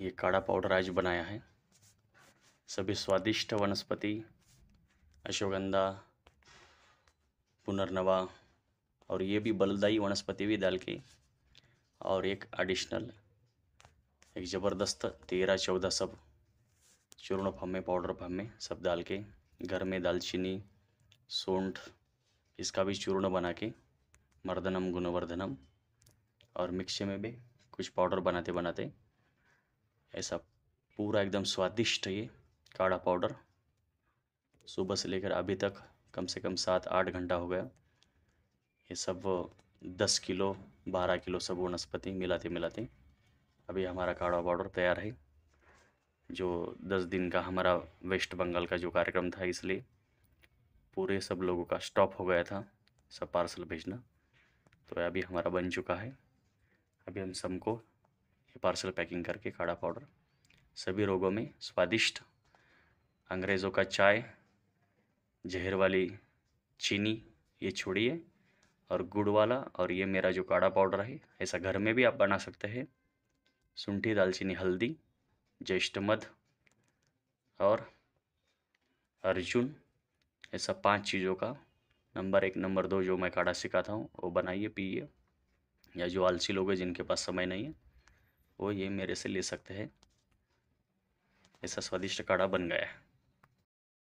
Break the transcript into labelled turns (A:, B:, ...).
A: ये काढ़ा पाउडर आज बनाया है सभी स्वादिष्ट वनस्पति अश्वगंधा पुनर्नवा और ये भी बलदाई वनस्पति भी डाल के और एक एडिशनल एक ज़बरदस्त तेरह चौदह सब चूर्ण फम्मे पाउडर फम्मे सब डाल के घर में दालचीनी सोंठ इसका भी चूर्ण बना के मर्दनम गुणवर्धनम और मिक्सी में भी कुछ पाउडर बनाते बनाते ऐसा पूरा एकदम स्वादिष्ट ये काढ़ा पाउडर सुबह से लेकर अभी तक कम से कम सात आठ घंटा हो गया ये सब दस किलो बारह किलो सब वनस्पति मिलाते मिलाते अभी हमारा काढ़ा पाउडर तैयार है जो दस दिन का हमारा वेस्ट बंगाल का जो कार्यक्रम था इसलिए पूरे सब लोगों का स्टॉप हो गया था सब पार्सल भेजना तो अभी हमारा बन चुका है अभी हम सबको पार्सल पैकिंग करके काढ़ा पाउडर सभी रोगों में स्वादिष्ट अंग्रेज़ों का चाय जहर वाली चीनी ये छोड़िए और गुड़ वाला और ये मेरा जो काढ़ा पाउडर है ऐसा घर में भी आप बना सकते हैं सुंठी दालचीनी हल्दी ज्येष्ठ मध और अर्जुन ऐसा पांच चीज़ों का नंबर एक नंबर दो जो मैं काढ़ा सिखाता हूँ वो बनाइए पीए या जो आलसी लोग हैं जिनके पास समय नहीं है वो ये मेरे से ले सकते हैं ऐसा स्वादिष्ट काढ़ा बन गया है